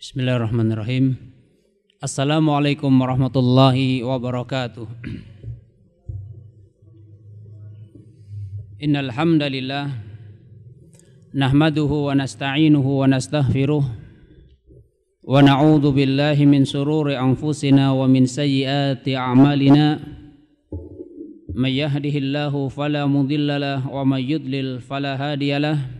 Bismillahirrahmanirrahim. Assalamualaikum warahmatullahi wabarakatuh. Innal hamdalillah nahmaduhu wa nasta'inuhu wa nastaghfiruh wa na'udzu billahi min sururi anfusina wa min sayyiati a'malina may yahdihillahu fala mudilla lahu wa may yudlil fala hadiyalah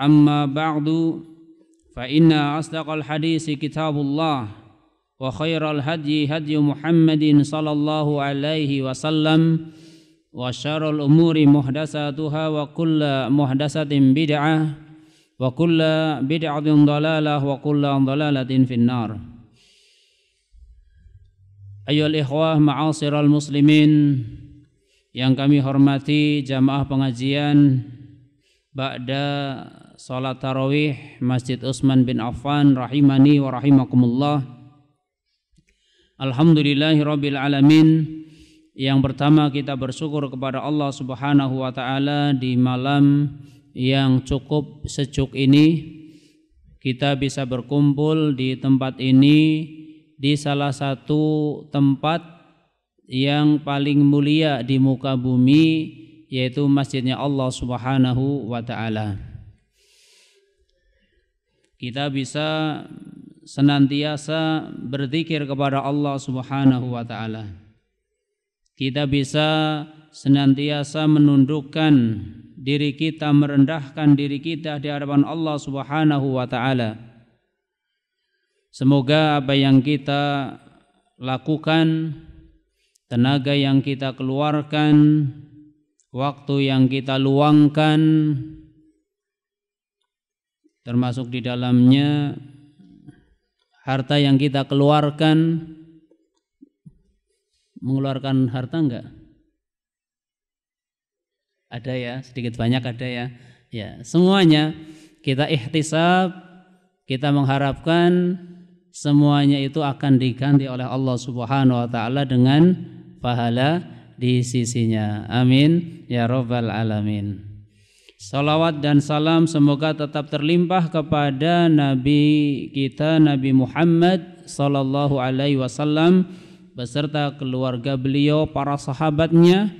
أما بعد فإن أصدق الحديث كتاب الله وخير الهدي هدي محمد صلى الله عليه وسلم وشر الأمور محدثاتها وكل محدثة بدعة وكل بدعة ضلالة وكل ضلالة في النار Ayol الإخوة معاصر المسلمين yang kami hormati jamaah pengajian Ba'da salat tarawih Masjid Utsman bin Affan rahimani wa rahimakumullah. Alhamdulillahi alamin. Yang pertama kita bersyukur kepada Allah Subhanahu wa taala di malam yang cukup sejuk ini kita bisa berkumpul di tempat ini di salah satu tempat yang paling mulia di muka bumi yaitu masjidnya Allah Subhanahu wa taala kita bisa senantiasa berzikir kepada Allah Subhanahu wa taala. Kita bisa senantiasa menundukkan diri kita, merendahkan diri kita di hadapan Allah Subhanahu wa taala. Semoga apa yang kita lakukan, tenaga yang kita keluarkan, waktu yang kita luangkan, termasuk di dalamnya harta yang kita keluarkan mengeluarkan harta enggak? Ada ya, sedikit banyak ada ya. Ya, semuanya kita ikhtisab kita mengharapkan semuanya itu akan diganti oleh Allah Subhanahu wa taala dengan pahala di sisinya. Amin ya rabbal alamin. Salawat dan salam semoga tetap terlimpah kepada Nabi kita Nabi Muhammad Sallallahu Alaihi Wasallam beserta keluarga beliau, para sahabatnya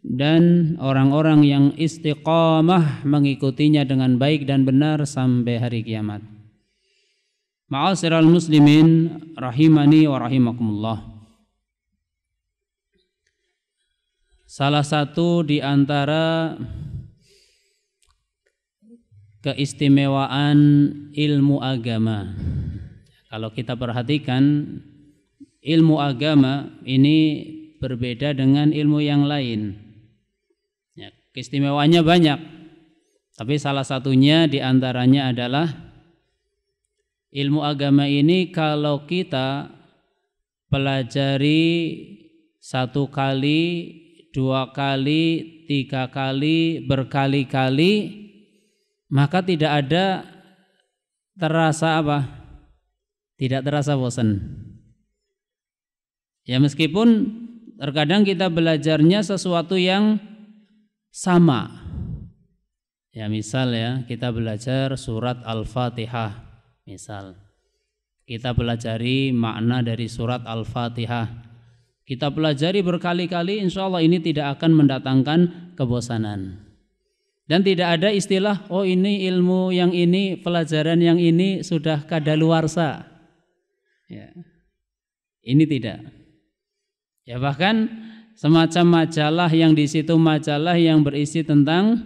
dan orang-orang yang istiqamah mengikutinya dengan baik dan benar sampai hari kiamat. Ma'asyiral muslimin rahimani wa rahimakumullah. Salah satu di antara keistimewaan ilmu agama. Kalau kita perhatikan ilmu agama ini berbeda dengan ilmu yang lain. Ya, keistimewaannya banyak, tapi salah satunya diantaranya adalah ilmu agama ini kalau kita pelajari satu kali, dua kali, tiga kali, berkali-kali, maka tidak ada terasa apa? Tidak terasa bosan. Ya meskipun terkadang kita belajarnya sesuatu yang sama. Ya misal ya kita belajar surat Al-Fatihah misal. Kita pelajari makna dari surat Al-Fatihah. Kita pelajari berkali-kali insya Allah ini tidak akan mendatangkan kebosanan. Dan tidak ada istilah, oh ini ilmu yang ini, pelajaran yang ini sudah kadaluarsa. Ya. Ini tidak. Ya bahkan semacam majalah yang di situ majalah yang berisi tentang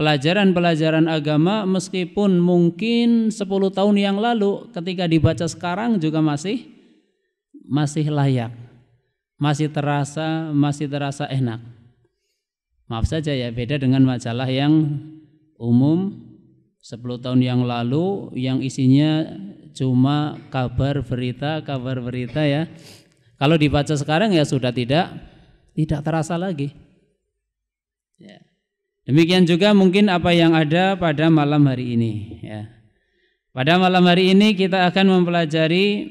pelajaran-pelajaran agama meskipun mungkin 10 tahun yang lalu ketika dibaca sekarang juga masih masih layak. Masih terasa, masih terasa enak. Maaf saja ya, beda dengan majalah yang umum 10 tahun yang lalu yang isinya cuma kabar berita, kabar berita ya. Kalau dibaca sekarang ya sudah tidak tidak terasa lagi. Ya. Demikian juga mungkin apa yang ada pada malam hari ini ya. Pada malam hari ini kita akan mempelajari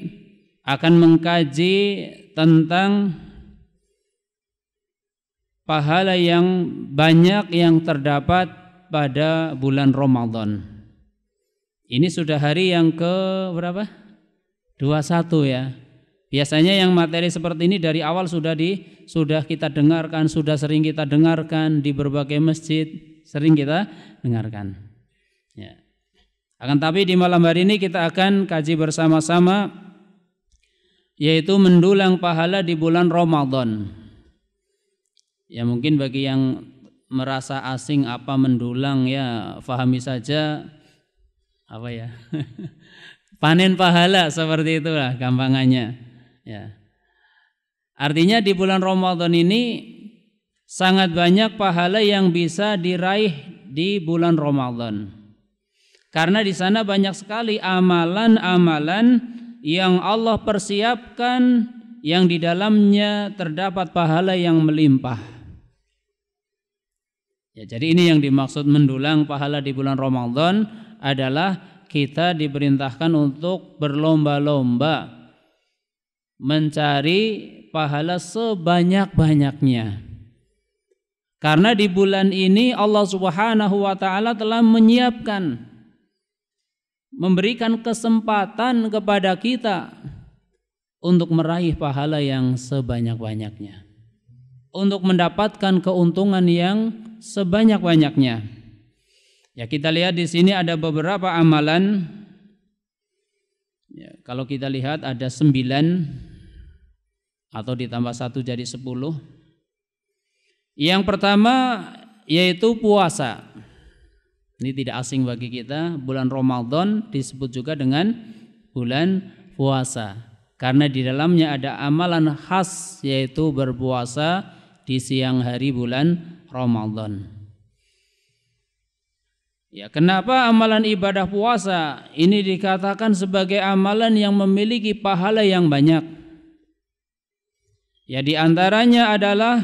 akan mengkaji tentang pahala yang banyak yang terdapat pada bulan Ramadan. Ini sudah hari yang ke berapa? 21 ya. Biasanya yang materi seperti ini dari awal sudah di sudah kita dengarkan, sudah sering kita dengarkan di berbagai masjid, sering kita dengarkan. Ya. Akan tapi di malam hari ini kita akan kaji bersama-sama yaitu mendulang pahala di bulan Ramadan. Ya mungkin bagi yang merasa asing apa mendulang ya fahami saja apa ya panen pahala seperti itulah gampangannya ya artinya di bulan Ramadan ini sangat banyak pahala yang bisa diraih di bulan Ramadan karena di sana banyak sekali amalan-amalan yang Allah persiapkan yang di dalamnya terdapat pahala yang melimpah Ya, jadi ini yang dimaksud mendulang pahala di bulan Ramadan adalah kita diperintahkan untuk berlomba-lomba mencari pahala sebanyak-banyaknya. Karena di bulan ini Allah Subhanahu wa taala telah menyiapkan memberikan kesempatan kepada kita untuk meraih pahala yang sebanyak-banyaknya untuk mendapatkan keuntungan yang sebanyak-banyaknya. Ya, kita lihat di sini ada beberapa amalan. Ya, kalau kita lihat ada sembilan atau ditambah satu jadi sepuluh. Yang pertama yaitu puasa. Ini tidak asing bagi kita, bulan Ramadan disebut juga dengan bulan puasa. Karena di dalamnya ada amalan khas yaitu berpuasa di siang hari bulan Ramadan. Ya, kenapa amalan ibadah puasa ini dikatakan sebagai amalan yang memiliki pahala yang banyak? Ya, di antaranya adalah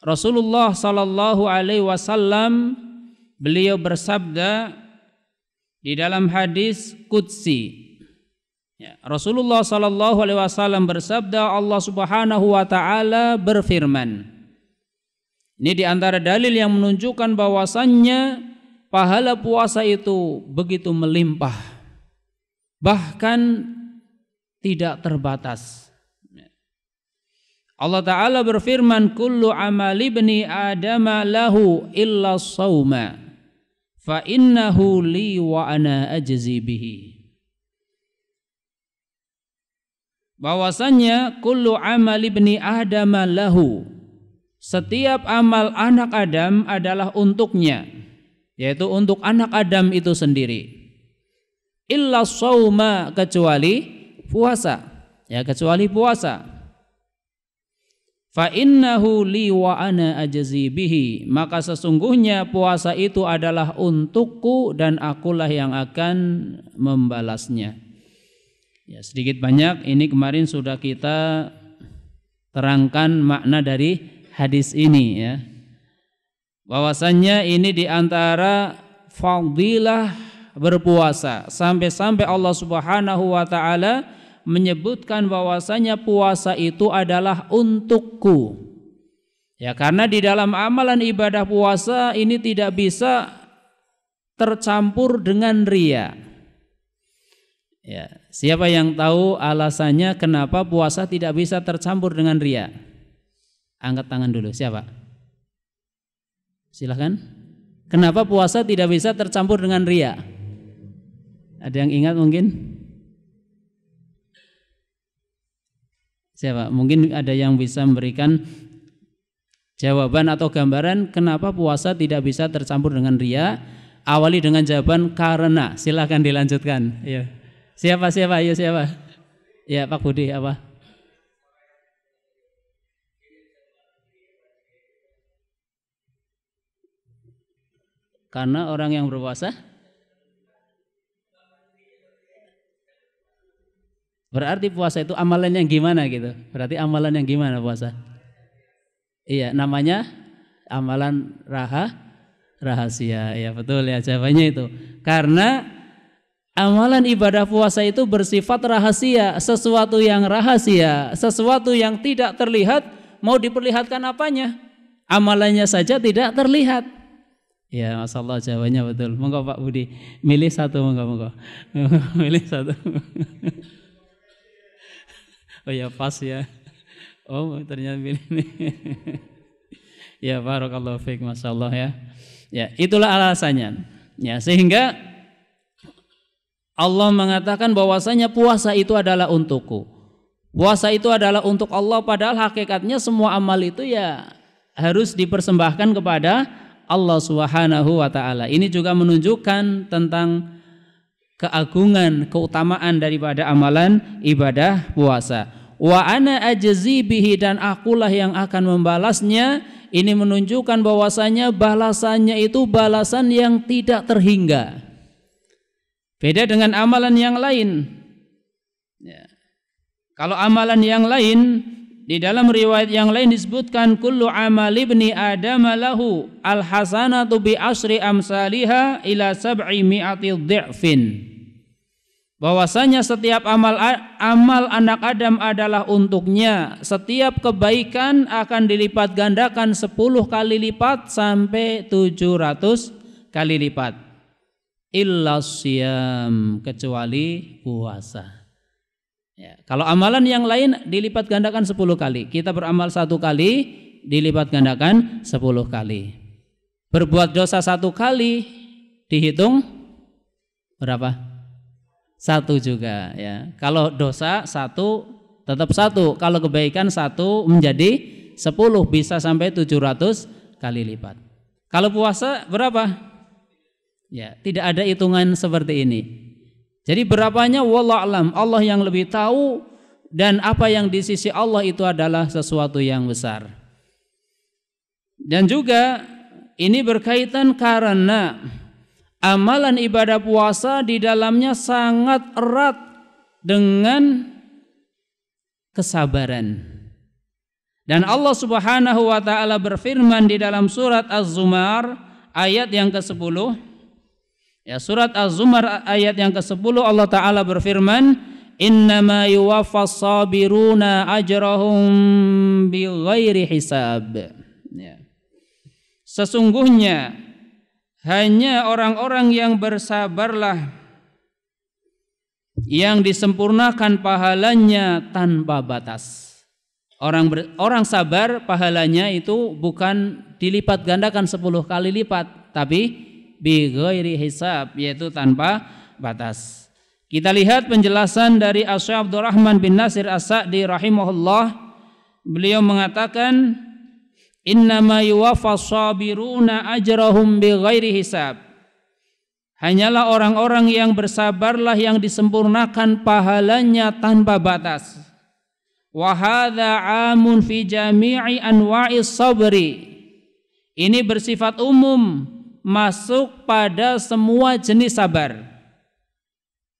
Rasulullah sallallahu alaihi wasallam beliau bersabda di dalam hadis qudsi. Ya, Rasulullah sallallahu alaihi wasallam bersabda Allah Subhanahu wa taala berfirman, ini di antara dalil yang menunjukkan bahwasannya pahala puasa itu begitu melimpah. Bahkan tidak terbatas. Allah Ta'ala berfirman, Kullu amali bni adama lahu illa sawma, fa innahu li wa ana ajzi bihi. Bahwasannya, Kullu amali bni adama lahu, setiap amal anak Adam adalah untuknya yaitu untuk anak Adam itu sendiri illa sauma kecuali puasa ya kecuali puasa fa innahu li wa ana ajzi bihi maka sesungguhnya puasa itu adalah untukku dan akulah yang akan membalasnya ya sedikit banyak ini kemarin sudah kita terangkan makna dari hadis ini ya. Bahwasannya ini diantara fadilah berpuasa sampai-sampai Allah Subhanahu wa taala menyebutkan bahwasanya puasa itu adalah untukku. Ya karena di dalam amalan ibadah puasa ini tidak bisa tercampur dengan ria. Ya, siapa yang tahu alasannya kenapa puasa tidak bisa tercampur dengan ria? Angkat tangan dulu, siapa? Silahkan. Kenapa puasa tidak bisa tercampur dengan ria? Ada yang ingat mungkin? Siapa? Mungkin ada yang bisa memberikan jawaban atau gambaran kenapa puasa tidak bisa tercampur dengan ria? Awali dengan jawaban karena. Silahkan dilanjutkan. Ya. Siapa siapa? Ayo iya, siapa? Ya Pak Budi apa? Karena orang yang berpuasa Berarti puasa itu amalan yang gimana gitu? Berarti amalan yang gimana puasa? Iya, namanya amalan raha rahasia. Ya betul ya jawabannya itu. Karena amalan ibadah puasa itu bersifat rahasia, sesuatu yang rahasia, sesuatu yang tidak terlihat mau diperlihatkan apanya? Amalannya saja tidak terlihat. Ya, Masya Allah jawabannya betul. Monggo Pak Budi, milih satu, monggo, monggo. milih satu. oh ya, pas ya. Oh, ternyata milih ini. ya, Barokallahu Fik, Masya Allah ya. Ya, itulah alasannya. Ya, sehingga Allah mengatakan bahwasanya puasa itu adalah untukku. Puasa itu adalah untuk Allah padahal hakikatnya semua amal itu ya harus dipersembahkan kepada Allah Subhanahu wa taala. Ini juga menunjukkan tentang keagungan, keutamaan daripada amalan ibadah puasa. Wa ana ajzi bihi dan akulah yang akan membalasnya. Ini menunjukkan bahwasanya balasannya itu balasan yang tidak terhingga. Beda dengan amalan yang lain. Ya. Kalau amalan yang lain di dalam riwayat yang lain disebutkan kullu amal ibni adam lahu al bi asri amsalha ila sab'i mi'ati dhi'fin. Bahwasanya setiap amal amal anak Adam adalah untuknya. Setiap kebaikan akan dilipat gandakan 10 kali lipat sampai 700 kali lipat. Illa siyam kecuali puasa. Ya. Kalau amalan yang lain dilipat gandakan 10 kali. Kita beramal satu kali dilipat gandakan 10 kali. Berbuat dosa satu kali dihitung berapa? Satu juga ya. Kalau dosa satu tetap satu. Kalau kebaikan satu menjadi 10 bisa sampai tujuh ratus kali lipat. Kalau puasa berapa? Ya, tidak ada hitungan seperti ini. Jadi berapanya wallah alam, Allah yang lebih tahu dan apa yang di sisi Allah itu adalah sesuatu yang besar. Dan juga ini berkaitan karena amalan ibadah puasa di dalamnya sangat erat dengan kesabaran. Dan Allah Subhanahu wa taala berfirman di dalam surat Az-Zumar ayat yang ke-10 Ya, surat Az-Zumar ayat yang ke-10 Allah taala berfirman, "Innama yuwaffas sabiruna ajrahum bighairi hisab." Ya. Sesungguhnya hanya orang-orang yang bersabarlah yang disempurnakan pahalanya tanpa batas. Orang ber, orang sabar pahalanya itu bukan dilipat gandakan 10 kali lipat, tapi bi ghairi hisab yaitu tanpa batas. Kita lihat penjelasan dari Asy Abdurrahman bin Nasir As-Sa'di rahimahullah. Beliau mengatakan innama yuwaffas sabiruna ajrahum bi ghairi hisab. Hanyalah orang-orang yang bersabarlah yang disempurnakan pahalanya tanpa batas. Wa hadza amun fi jami'i anwa'is sabri. Ini bersifat umum masuk pada semua jenis sabar.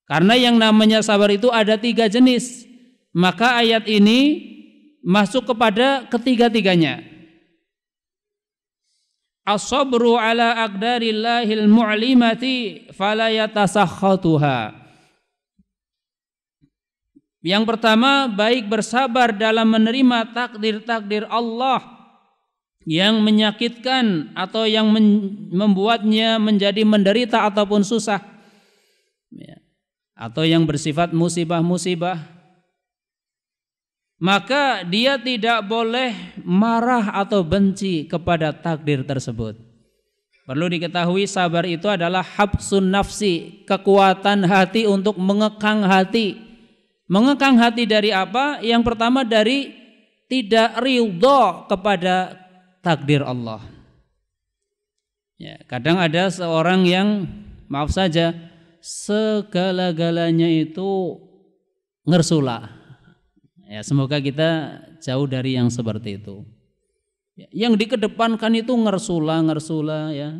Karena yang namanya sabar itu ada tiga jenis. Maka ayat ini masuk kepada ketiga-tiganya. As-sabru ala aqdarillahil mu'limati falayatasakhatuha. Yang pertama, baik bersabar dalam menerima takdir-takdir Allah yang menyakitkan atau yang membuatnya menjadi menderita ataupun susah ya. atau yang bersifat musibah-musibah maka dia tidak boleh marah atau benci kepada takdir tersebut perlu diketahui sabar itu adalah habsun nafsi kekuatan hati untuk mengekang hati mengekang hati dari apa yang pertama dari tidak ridho kepada takdir Allah. Ya, kadang ada seorang yang maaf saja segala-galanya itu ngersula. Ya, semoga kita jauh dari yang seperti itu. Ya, yang dikedepankan itu ngersula, ngersula ya.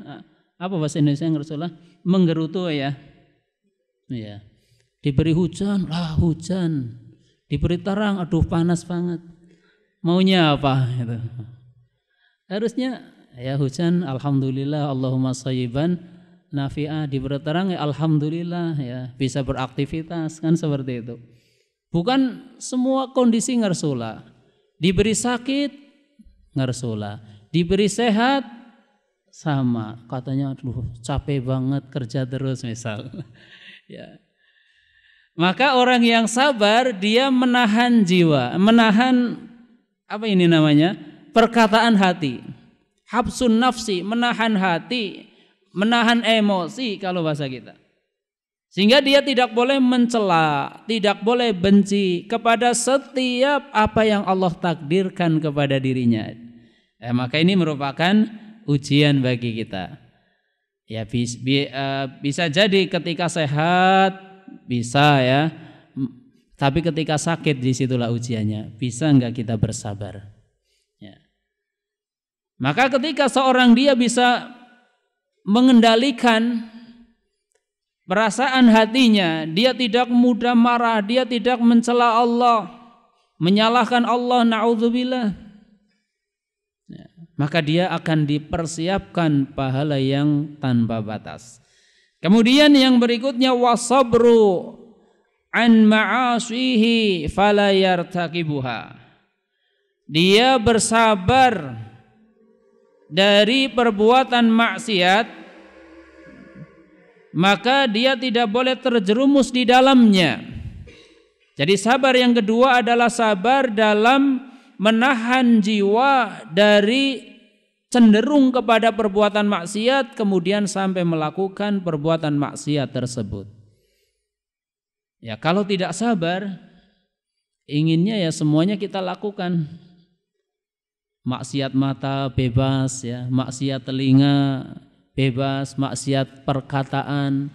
Apa bahasa Indonesia ngersula? Menggerutu ya. Ya. Diberi hujan, lah hujan. Diberi terang, aduh panas banget. Maunya apa itu? Harusnya ya hujan alhamdulillah Allahumma sayyiban nafi'ah diberi terang ya alhamdulillah ya bisa beraktivitas kan seperti itu. Bukan semua kondisi ngersula. Diberi sakit ngersula, diberi sehat sama katanya aduh capek banget kerja terus misal. ya. Maka orang yang sabar dia menahan jiwa, menahan apa ini namanya? perkataan hati. Habsun nafsi, menahan hati, menahan emosi kalau bahasa kita. Sehingga dia tidak boleh mencela, tidak boleh benci kepada setiap apa yang Allah takdirkan kepada dirinya. Eh, maka ini merupakan ujian bagi kita. Ya eh, bisa jadi ketika sehat bisa ya, tapi ketika sakit disitulah ujiannya. Bisa nggak kita bersabar? Maka ketika seorang dia bisa mengendalikan perasaan hatinya, dia tidak mudah marah, dia tidak mencela Allah, menyalahkan Allah naudzubillah. Ya, maka dia akan dipersiapkan pahala yang tanpa batas. Kemudian yang berikutnya wasabru an ma'asihi fala yartaqibuha. Dia bersabar dari perbuatan maksiat maka dia tidak boleh terjerumus di dalamnya. Jadi sabar yang kedua adalah sabar dalam menahan jiwa dari cenderung kepada perbuatan maksiat kemudian sampai melakukan perbuatan maksiat tersebut. Ya kalau tidak sabar inginnya ya semuanya kita lakukan maksiat mata bebas ya maksiat telinga bebas maksiat perkataan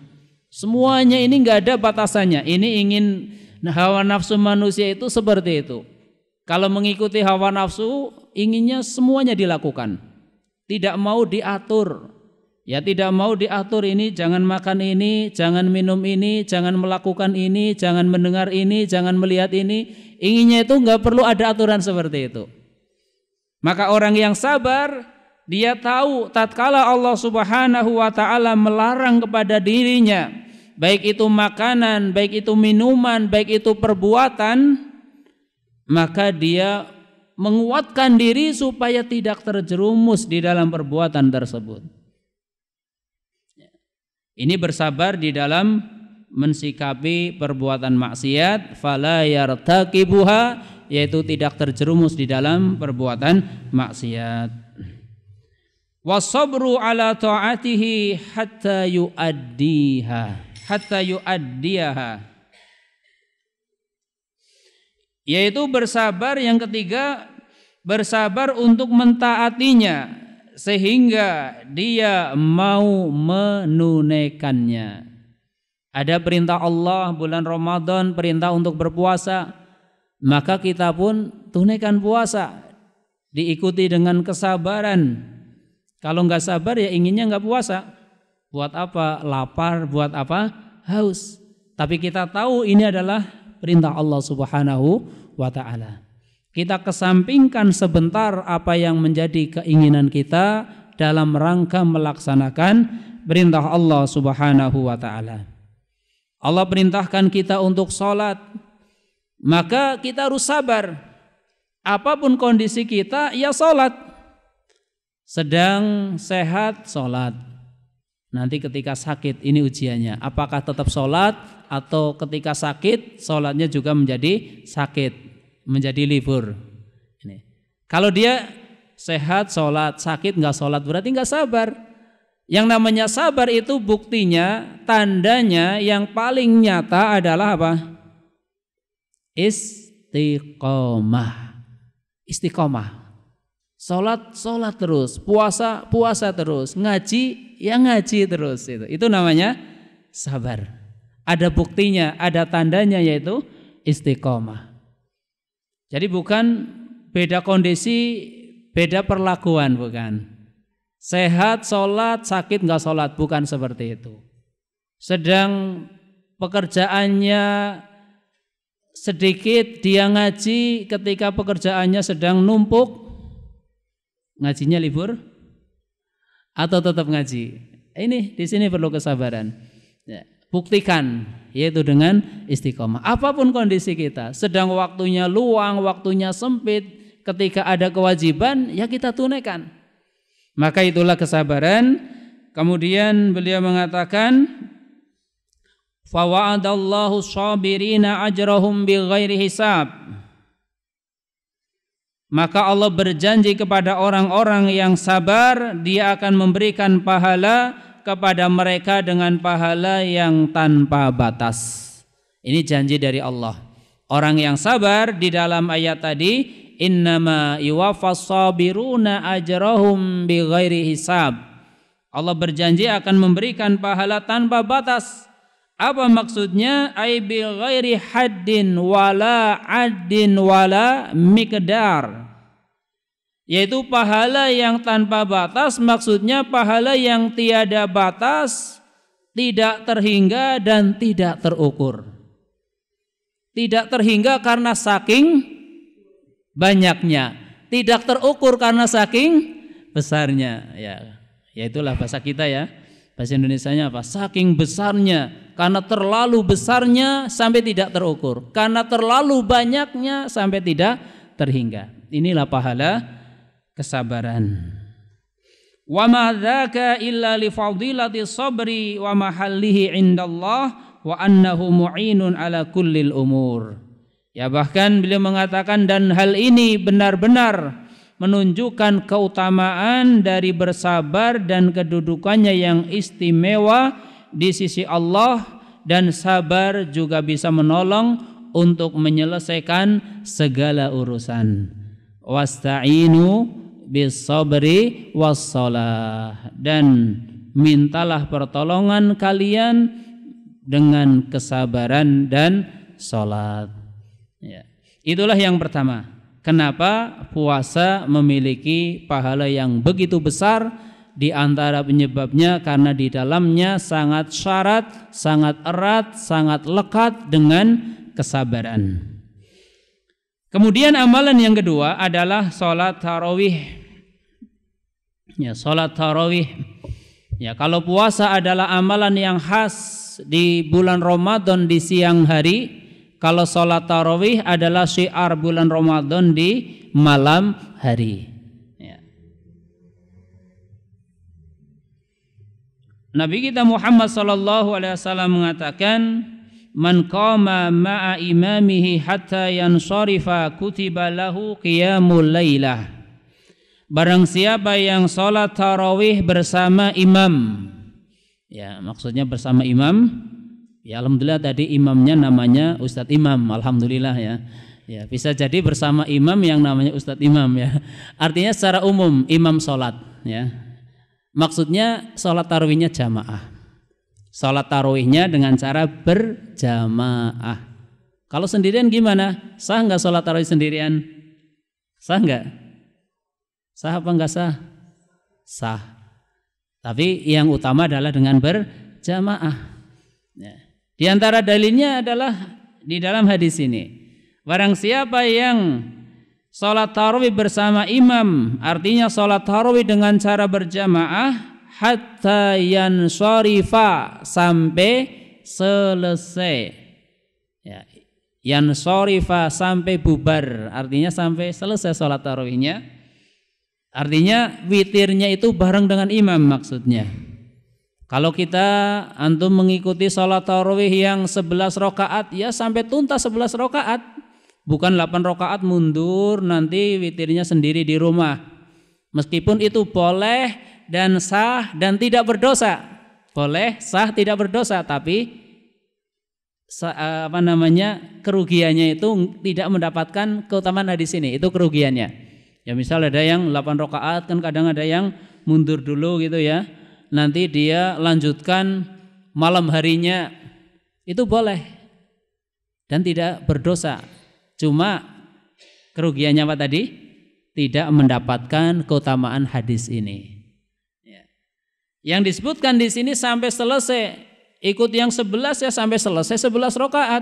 semuanya ini nggak ada batasannya ini ingin hawa nafsu manusia itu seperti itu kalau mengikuti hawa nafsu inginnya semuanya dilakukan tidak mau diatur ya tidak mau diatur ini jangan makan ini jangan minum ini jangan melakukan ini jangan mendengar ini jangan melihat ini inginnya itu nggak perlu ada aturan seperti itu maka orang yang sabar dia tahu tatkala Allah Subhanahu wa taala melarang kepada dirinya baik itu makanan, baik itu minuman, baik itu perbuatan maka dia menguatkan diri supaya tidak terjerumus di dalam perbuatan tersebut. Ini bersabar di dalam mensikapi perbuatan maksiat fala yartakibuha yaitu tidak terjerumus di dalam perbuatan maksiat. Wasabru ala ta'atihi hatta yuaddiha hatta yuaddiha yaitu bersabar yang ketiga bersabar untuk mentaatinya sehingga dia mau menunaikannya. Ada perintah Allah bulan Ramadan, perintah untuk berpuasa, maka kita pun tunaikan puasa diikuti dengan kesabaran kalau nggak sabar ya inginnya nggak puasa buat apa lapar buat apa haus tapi kita tahu ini adalah perintah Allah Subhanahu wa taala kita kesampingkan sebentar apa yang menjadi keinginan kita dalam rangka melaksanakan perintah Allah Subhanahu wa taala Allah perintahkan kita untuk sholat maka kita harus sabar. Apapun kondisi kita, ya sholat. Sedang sehat, sholat. Nanti ketika sakit, ini ujiannya. Apakah tetap sholat atau ketika sakit, sholatnya juga menjadi sakit, menjadi libur. Ini. Kalau dia sehat, sholat, sakit, nggak sholat, berarti nggak sabar. Yang namanya sabar itu buktinya, tandanya yang paling nyata adalah apa? istiqomah. Istiqomah. Sholat, sholat terus. Puasa, puasa terus. Ngaji, ya ngaji terus. Itu, itu namanya sabar. Ada buktinya, ada tandanya yaitu istiqomah. Jadi bukan beda kondisi, beda perlakuan bukan. Sehat, sholat, sakit, nggak sholat. Bukan seperti itu. Sedang pekerjaannya sedikit dia ngaji ketika pekerjaannya sedang numpuk ngajinya libur atau tetap ngaji ini di sini perlu kesabaran ya, buktikan yaitu dengan istiqomah apapun kondisi kita sedang waktunya luang waktunya sempit ketika ada kewajiban ya kita tunaikan maka itulah kesabaran kemudian beliau mengatakan فوعد الله ajrahum bighairi hisab maka Allah berjanji kepada orang-orang yang sabar dia akan memberikan pahala kepada mereka dengan pahala yang tanpa batas ini janji dari Allah orang yang sabar di dalam ayat tadi innama yuwaffas sabiruna ajrahum bighairi hisab Allah berjanji akan memberikan pahala tanpa batas apa maksudnya? Ai bi ghairi haddin wala addin wala miqdar. Yaitu pahala yang tanpa batas maksudnya pahala yang tiada batas, tidak terhingga dan tidak terukur. Tidak terhingga karena saking banyaknya, tidak terukur karena saking besarnya ya. Ya itulah bahasa kita ya. Bahasa Indonesianya apa? Saking besarnya karena terlalu besarnya sampai tidak terukur, karena terlalu banyaknya sampai tidak terhingga. Inilah pahala kesabaran. Wa ma dzaka illa li fadilati sabri wa mahallihi indallah wa annahu mu'inun ala kullil umur. Ya bahkan beliau mengatakan dan hal ini benar-benar menunjukkan keutamaan dari bersabar dan kedudukannya yang istimewa di sisi Allah dan sabar juga bisa menolong untuk menyelesaikan segala urusan. Wasta'inu bis sabri dan mintalah pertolongan kalian dengan kesabaran dan salat. Ya. Itulah yang pertama. Kenapa puasa memiliki pahala yang begitu besar? di antara penyebabnya karena di dalamnya sangat syarat, sangat erat, sangat lekat dengan kesabaran. Kemudian amalan yang kedua adalah sholat tarawih. Ya, sholat tarawih. Ya, kalau puasa adalah amalan yang khas di bulan Ramadan di siang hari, kalau sholat tarawih adalah syiar bulan Ramadan di malam hari. Nabi kita Muhammad sallallahu alaihi wasallam mengatakan, "Man qama ma'a imamihi hatta yansharifa kutiba lahu qiyamul lailah." Barang siapa yang sholat tarawih bersama imam Ya maksudnya bersama imam Ya Alhamdulillah tadi imamnya namanya Ustadz Imam Alhamdulillah ya Ya bisa jadi bersama imam yang namanya Ustadz Imam ya Artinya secara umum imam sholat ya Maksudnya sholat tarawihnya jamaah. Sholat tarawihnya dengan cara berjamaah. Kalau sendirian gimana? Sah nggak sholat tarawih sendirian? Sah nggak? Sah apa nggak sah? Sah. Tapi yang utama adalah dengan berjamaah. Ya. Di antara dalilnya adalah di dalam hadis ini. Barang siapa yang Salat tarawih bersama imam artinya salat tarawih dengan cara berjamaah hatta yansharifa sampai selesai. Ya, yansharifa sampai bubar artinya sampai selesai salat tarawihnya. Artinya witirnya itu bareng dengan imam maksudnya. Kalau kita antum mengikuti salat tarawih yang 11 rakaat ya sampai tuntas 11 rakaat Bukan 8 rakaat mundur nanti witirnya sendiri di rumah. Meskipun itu boleh dan sah dan tidak berdosa. Boleh, sah, tidak berdosa, tapi eh, apa namanya kerugiannya itu tidak mendapatkan keutamaan di sini itu kerugiannya ya misal ada yang 8 rakaat kan kadang ada yang mundur dulu gitu ya nanti dia lanjutkan malam harinya itu boleh dan tidak berdosa Cuma kerugiannya apa tadi? Tidak mendapatkan keutamaan hadis ini. Ya. Yang disebutkan di sini sampai selesai. Ikut yang sebelas ya sampai selesai sebelas rokaat.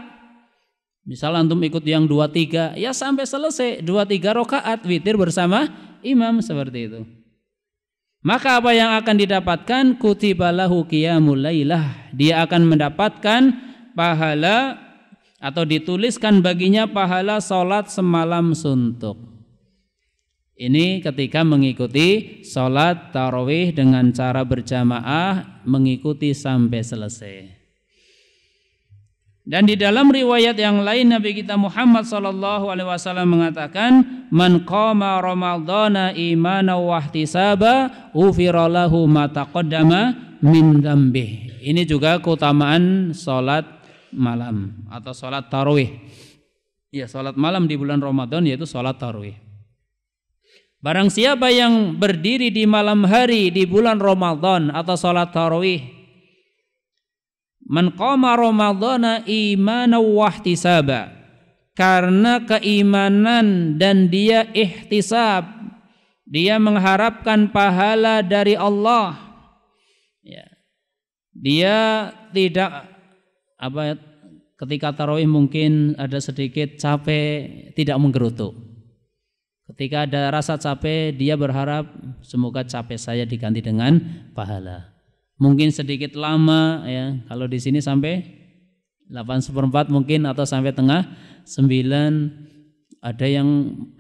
Misal antum ikut yang dua tiga ya sampai selesai dua tiga rokaat witir bersama imam seperti itu. Maka apa yang akan didapatkan kutibalahu qiyamul lailah. Dia akan mendapatkan pahala atau dituliskan baginya pahala sholat semalam suntuk. Ini ketika mengikuti sholat tarawih dengan cara berjamaah mengikuti sampai selesai. Dan di dalam riwayat yang lain Nabi kita Muhammad sallallahu alaihi wasallam mengatakan, "Man qama ramadhana imana wa ihtisaba, ufira mataqodama min dambih." Ini juga keutamaan salat malam atau sholat tarawih. Ya, sholat malam di bulan Ramadan yaitu sholat tarawih. Barang siapa yang berdiri di malam hari di bulan Ramadan atau sholat tarawih. Man qama Ramadana imana wahtisaba. Karena keimanan dan dia ihtisab. Dia mengharapkan pahala dari Allah. Ya. Dia tidak apa ketika tarawih mungkin ada sedikit capek, tidak menggerutu. Ketika ada rasa capek, dia berharap semoga capek saya diganti dengan pahala. Mungkin sedikit lama ya, kalau di sini sampai 8 seperempat mungkin atau sampai tengah 9 ada yang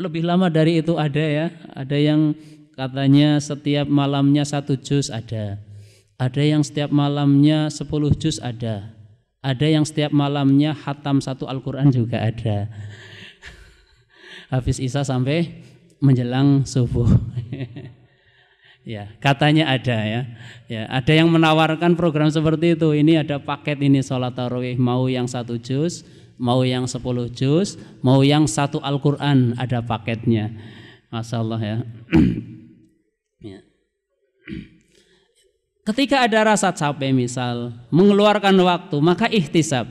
lebih lama dari itu ada ya, ada yang katanya setiap malamnya satu jus ada. Ada yang setiap malamnya 10 jus ada. Ada yang setiap malamnya hatam satu Al-Quran juga ada. Habis Isa sampai menjelang subuh. ya, katanya ada ya. Ya, ada yang menawarkan program seperti itu. Ini ada paket ini sholat tarawih mau yang satu juz, mau yang sepuluh juz, mau yang satu Al-Quran ada paketnya. Masya Allah ya. ya. Ketika ada rasa capek misal, mengeluarkan waktu, maka ikhtisab.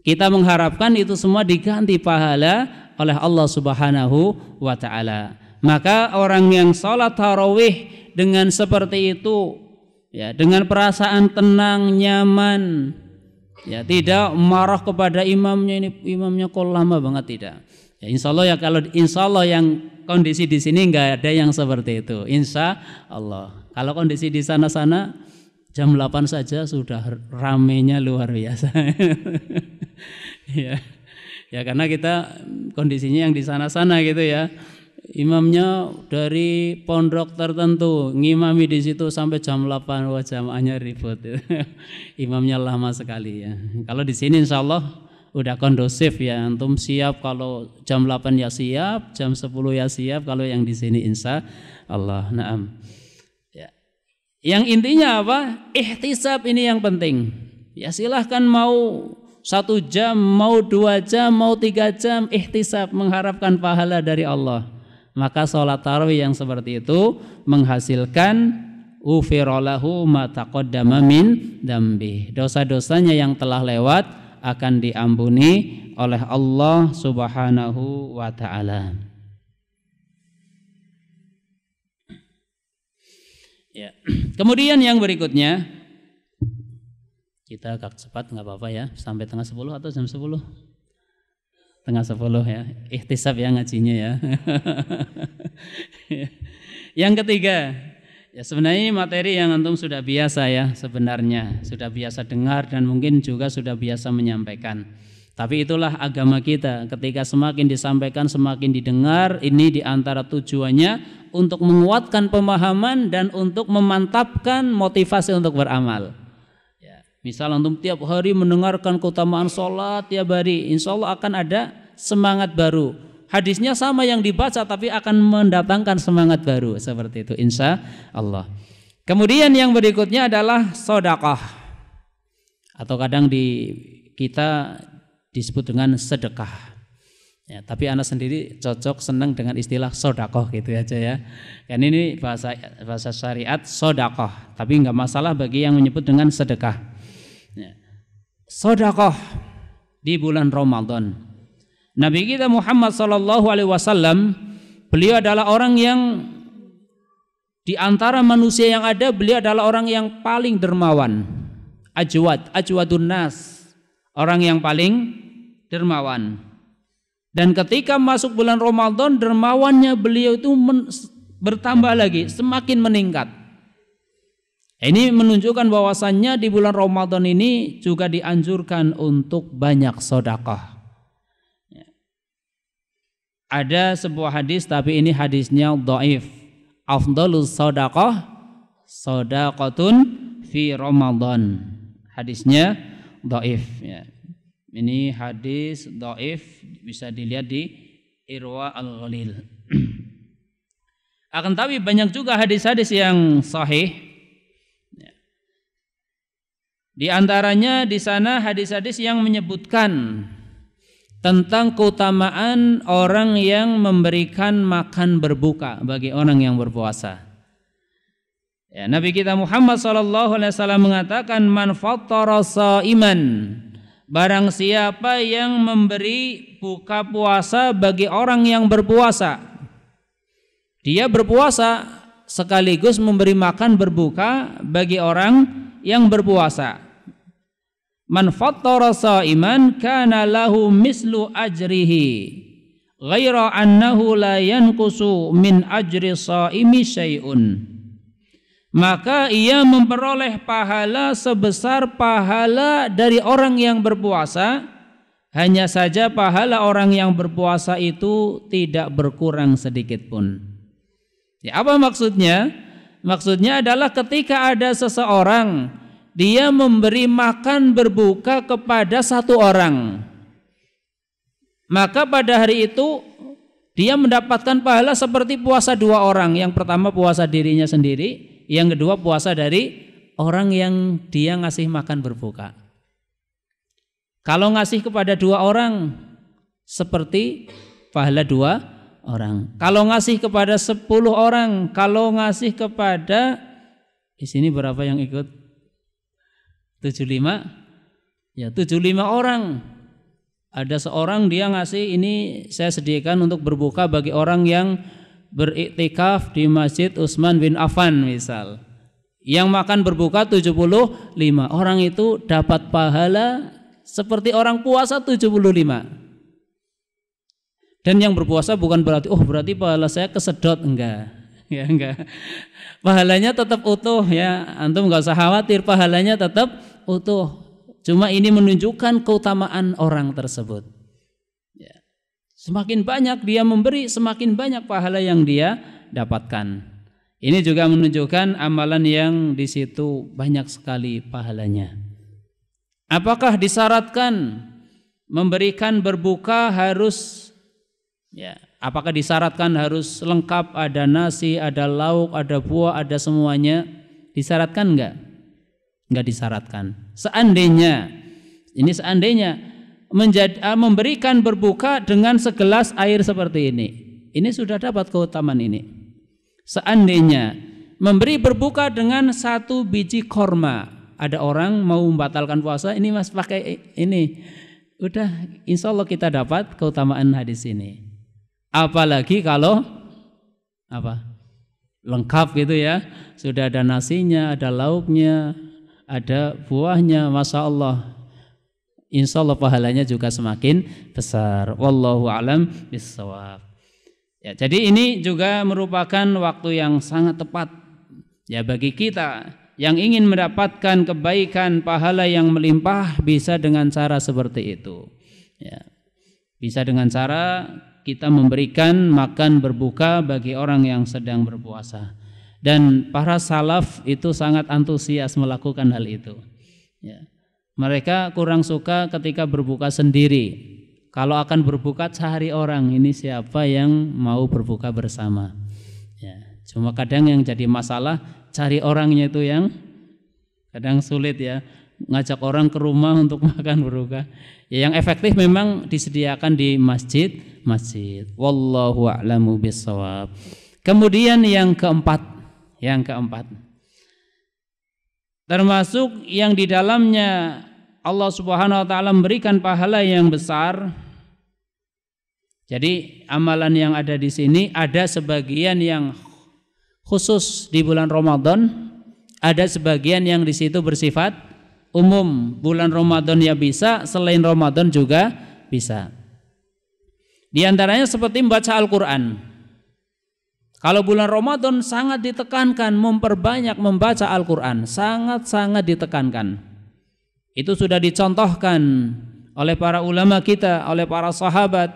Kita mengharapkan itu semua diganti pahala oleh Allah Subhanahu wa taala. Maka orang yang sholat tarawih dengan seperti itu ya dengan perasaan tenang, nyaman, ya tidak marah kepada imamnya ini imamnya kok lama banget tidak. Ya, insya Allah ya kalau insya Allah yang kondisi di sini nggak ada yang seperti itu. Insya Allah. Kalau kondisi di sana-sana jam 8 saja sudah ramenya luar biasa. ya. Ya karena kita kondisinya yang di sana-sana gitu ya. Imamnya dari pondok tertentu ngimami di situ sampai jam 8 wah jamaahnya ribut. Imamnya lama sekali ya. Kalau di sini insya Allah udah kondusif ya antum siap kalau jam 8 ya siap jam 10 ya siap kalau yang di sini insya Allah naam yang intinya apa? Ihtisab ini yang penting. Ya silahkan mau satu jam, mau dua jam, mau tiga jam, ihtisab mengharapkan pahala dari Allah. Maka sholat tarawih yang seperti itu menghasilkan ufirolahu matakodamamin dambi. Dosa-dosanya yang telah lewat akan diampuni oleh Allah Subhanahu wa taala. Ya. Kemudian yang berikutnya kita agak cepat nggak apa-apa ya sampai tengah sepuluh atau jam sepuluh tengah sepuluh ya ikhtisab ya ngajinya ya yang ketiga ya sebenarnya materi yang antum sudah biasa ya sebenarnya sudah biasa dengar dan mungkin juga sudah biasa menyampaikan tapi itulah agama kita. Ketika semakin disampaikan, semakin didengar. Ini diantara tujuannya untuk menguatkan pemahaman dan untuk memantapkan motivasi untuk beramal. Ya. Misal untuk tiap hari mendengarkan keutamaan sholat tiap hari, insya Allah akan ada semangat baru. Hadisnya sama yang dibaca tapi akan mendatangkan semangat baru seperti itu insya Allah. Kemudian yang berikutnya adalah sodakah atau kadang di kita disebut dengan sedekah. Ya, tapi anak sendiri cocok senang dengan istilah sodakoh gitu aja ya. dan ya. ini bahasa bahasa syariat sodakoh, tapi nggak masalah bagi yang menyebut dengan sedekah. Ya. Sodakoh di bulan Ramadan. Nabi kita Muhammad Shallallahu Alaihi Wasallam beliau adalah orang yang di antara manusia yang ada beliau adalah orang yang paling dermawan, ajwad, ajwadun nas, orang yang paling dermawan. Dan ketika masuk bulan Ramadan, dermawannya beliau itu men, bertambah lagi, semakin meningkat. Ini menunjukkan bahwasannya di bulan Ramadan ini juga dianjurkan untuk banyak sodakah ya. Ada sebuah hadis tapi ini hadisnya do'if. Afdalus sodakah sodakotun fi Ramadan. Hadisnya do'if. Ya. Ini hadis doif bisa dilihat di Irwa al-Ghalil. Akan tapi banyak juga hadis-hadis yang sahih. Ya. Di antaranya di sana hadis-hadis yang menyebutkan tentang keutamaan orang yang memberikan makan berbuka bagi orang yang berpuasa. Ya, Nabi kita Muhammad SAW mengatakan manfaat rasa iman Barang siapa yang memberi buka puasa bagi orang yang berpuasa Dia berpuasa sekaligus memberi makan berbuka bagi orang yang berpuasa Man fattara sa'iman kana lahu mislu ajrihi ghaira annahu la yankusu min ajri saimi syai'un maka ia memperoleh pahala sebesar pahala dari orang yang berpuasa hanya saja pahala orang yang berpuasa itu tidak berkurang sedikit pun ya apa maksudnya maksudnya adalah ketika ada seseorang dia memberi makan berbuka kepada satu orang maka pada hari itu dia mendapatkan pahala seperti puasa dua orang yang pertama puasa dirinya sendiri yang kedua puasa dari orang yang dia ngasih makan berbuka. Kalau ngasih kepada dua orang seperti pahala dua orang. Kalau ngasih kepada sepuluh orang, kalau ngasih kepada di sini berapa yang ikut? Tujuh lima. Ya tujuh lima orang. Ada seorang dia ngasih ini saya sediakan untuk berbuka bagi orang yang beriktikaf di Masjid Utsman bin Affan misal. Yang makan berbuka 75 orang itu dapat pahala seperti orang puasa 75. Dan yang berpuasa bukan berarti oh berarti pahala saya kesedot enggak. Ya enggak. Pahalanya tetap utuh ya. Antum enggak usah khawatir pahalanya tetap utuh. Cuma ini menunjukkan keutamaan orang tersebut. Semakin banyak dia memberi, semakin banyak pahala yang dia dapatkan. Ini juga menunjukkan amalan yang di situ banyak sekali pahalanya. Apakah disyaratkan memberikan berbuka harus ya, apakah disyaratkan harus lengkap ada nasi, ada lauk, ada buah, ada semuanya? Disyaratkan enggak? Enggak disyaratkan. Seandainya ini seandainya menjadi, eh, memberikan berbuka dengan segelas air seperti ini. Ini sudah dapat keutamaan ini. Seandainya memberi berbuka dengan satu biji korma, ada orang mau membatalkan puasa, ini mas pakai ini. Udah, insya Allah kita dapat keutamaan hadis ini. Apalagi kalau apa lengkap gitu ya, sudah ada nasinya, ada lauknya, ada buahnya, masya Allah Insya Allah pahalanya juga semakin besar. Wallahu alam bisawab. Ya, jadi ini juga merupakan waktu yang sangat tepat ya bagi kita yang ingin mendapatkan kebaikan pahala yang melimpah bisa dengan cara seperti itu. Ya. Bisa dengan cara kita memberikan makan berbuka bagi orang yang sedang berpuasa. Dan para salaf itu sangat antusias melakukan hal itu. Ya. Mereka kurang suka ketika berbuka sendiri. Kalau akan berbuka sehari orang, ini siapa yang mau berbuka bersama? Ya. Cuma kadang yang jadi masalah cari orangnya itu yang kadang sulit ya ngajak orang ke rumah untuk makan berbuka. Ya, yang efektif memang disediakan di masjid, masjid. Wallahu a'lamu bissawab. Kemudian yang keempat, yang keempat. Termasuk yang di dalamnya Allah Subhanahu wa taala memberikan pahala yang besar. Jadi amalan yang ada di sini ada sebagian yang khusus di bulan Ramadan, ada sebagian yang di situ bersifat umum. Bulan Ramadan ya bisa, selain Ramadan juga bisa. Di antaranya seperti membaca Al-Qur'an. Kalau bulan Ramadan sangat ditekankan memperbanyak membaca Al-Qur'an, sangat-sangat ditekankan. Itu sudah dicontohkan oleh para ulama kita, oleh para sahabat,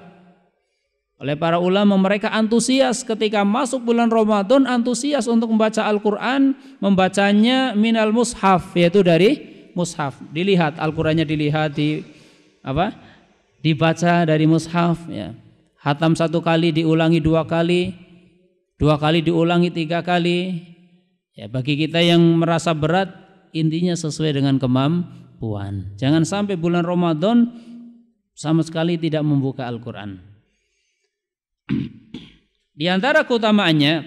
oleh para ulama mereka antusias ketika masuk bulan Ramadan antusias untuk membaca Al-Qur'an, membacanya minal mushaf yaitu dari mushaf. Dilihat Al-Qur'annya dilihat di apa? Dibaca dari mushaf ya. Hatam satu kali diulangi dua kali, dua kali diulangi tiga kali. Ya bagi kita yang merasa berat intinya sesuai dengan kemam kemampuan. Jangan sampai bulan Ramadan sama sekali tidak membuka Al-Quran. Di antara keutamaannya,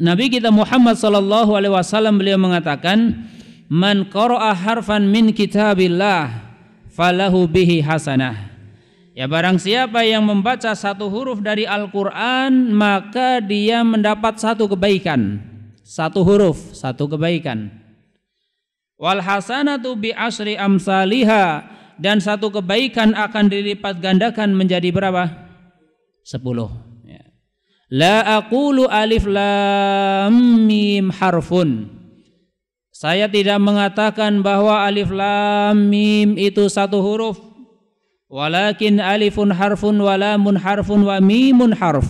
Nabi kita Muhammad Sallallahu Alaihi Wasallam beliau mengatakan, Man qara'a harfan min kitabillah falahu bihi hasanah. Ya barang siapa yang membaca satu huruf dari Al-Quran maka dia mendapat satu kebaikan. Satu huruf, satu kebaikan wal hasanatu bi asri amsaliha dan satu kebaikan akan dilipat gandakan menjadi berapa? Sepuluh. Ya. La aqulu alif lam mim harfun. Saya tidak mengatakan bahwa alif lam mim itu satu huruf. Walakin alifun harfun walamun harfun wa mimun harf.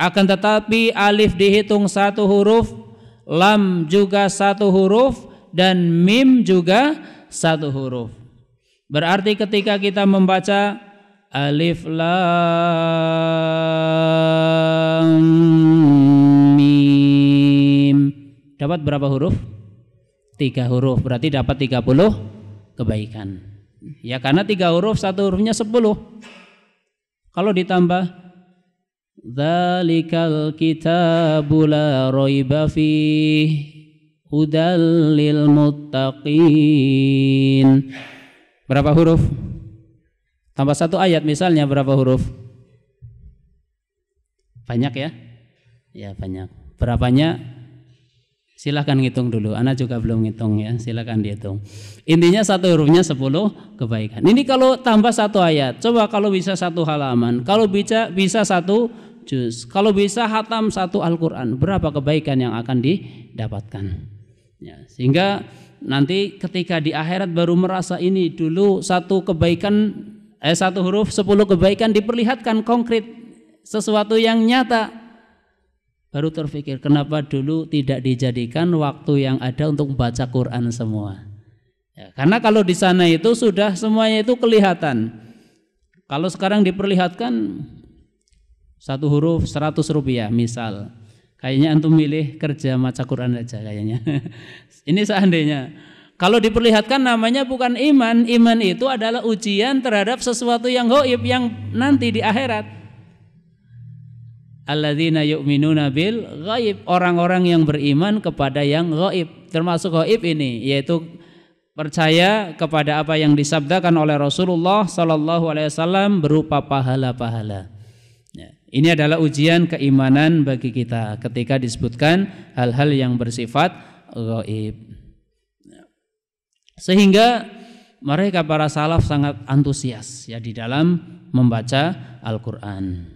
Akan tetapi alif dihitung satu huruf, lam juga satu huruf, dan mim juga satu huruf. Berarti ketika kita membaca alif lam mim dapat berapa huruf? Tiga huruf. Berarti dapat 30 kebaikan. Ya karena tiga huruf satu hurufnya 10. Kalau ditambah dalikal kitabu la raiba fih Hudal lil muttaqin. Berapa huruf? Tambah satu ayat misalnya berapa huruf? Banyak ya? Ya banyak. Berapanya? Silahkan ngitung dulu. Anak juga belum ngitung ya. Silahkan dihitung. Intinya satu hurufnya sepuluh kebaikan. Ini kalau tambah satu ayat. Coba kalau bisa satu halaman. Kalau bisa bisa satu juz. Kalau bisa hatam satu Al-Quran. Berapa kebaikan yang akan didapatkan? Ya, sehingga nanti ketika di akhirat baru merasa ini dulu satu kebaikan eh satu huruf sepuluh kebaikan diperlihatkan konkret sesuatu yang nyata baru terpikir kenapa dulu tidak dijadikan waktu yang ada untuk membaca Quran semua ya, karena kalau di sana itu sudah semuanya itu kelihatan kalau sekarang diperlihatkan satu huruf seratus rupiah misal Kayaknya antum milih kerja maca Quran aja kayaknya. Ini seandainya. Kalau diperlihatkan namanya bukan iman, iman itu adalah ujian terhadap sesuatu yang goib yang nanti di akhirat. Alladzina yu'minuna bil ghaib, orang-orang yang beriman kepada yang goib, termasuk goib ini yaitu percaya kepada apa yang disabdakan oleh Rasulullah sallallahu alaihi wasallam berupa pahala-pahala. Ini adalah ujian keimanan bagi kita ketika disebutkan hal-hal yang bersifat gaib. Sehingga mereka para salaf sangat antusias ya di dalam membaca Al-Qur'an.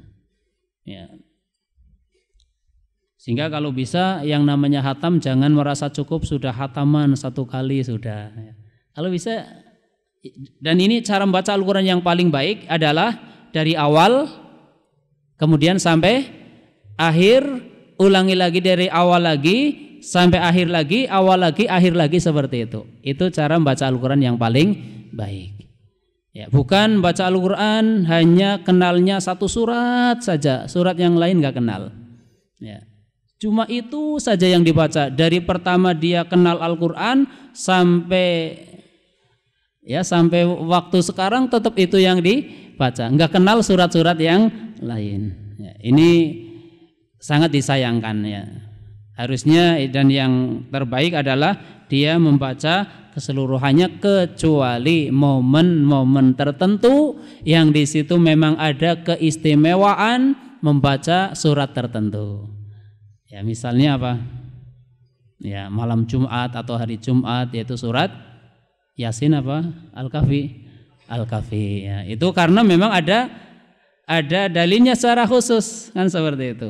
Ya. Sehingga kalau bisa yang namanya hatam jangan merasa cukup sudah hataman satu kali sudah. Ya. Kalau bisa dan ini cara membaca Al-Qur'an yang paling baik adalah dari awal Kemudian sampai akhir, ulangi lagi dari awal lagi sampai akhir lagi, awal lagi, akhir lagi seperti itu. Itu cara membaca Al-Qur'an yang paling baik. Ya, bukan baca Al-Qur'an hanya kenalnya satu surat saja, surat yang lain nggak kenal. Ya. Cuma itu saja yang dibaca dari pertama dia kenal Al-Qur'an sampai ya sampai waktu sekarang tetap itu yang di baca nggak kenal surat-surat yang lain. Ya, ini sangat disayangkan ya. Harusnya dan yang terbaik adalah dia membaca keseluruhannya kecuali momen-momen tertentu yang di situ memang ada keistimewaan membaca surat tertentu. Ya misalnya apa? Ya malam Jumat atau hari Jumat yaitu surat Yasin apa? Al-Kahfi. Al-Kafi ya. Itu karena memang ada ada dalilnya secara khusus kan seperti itu.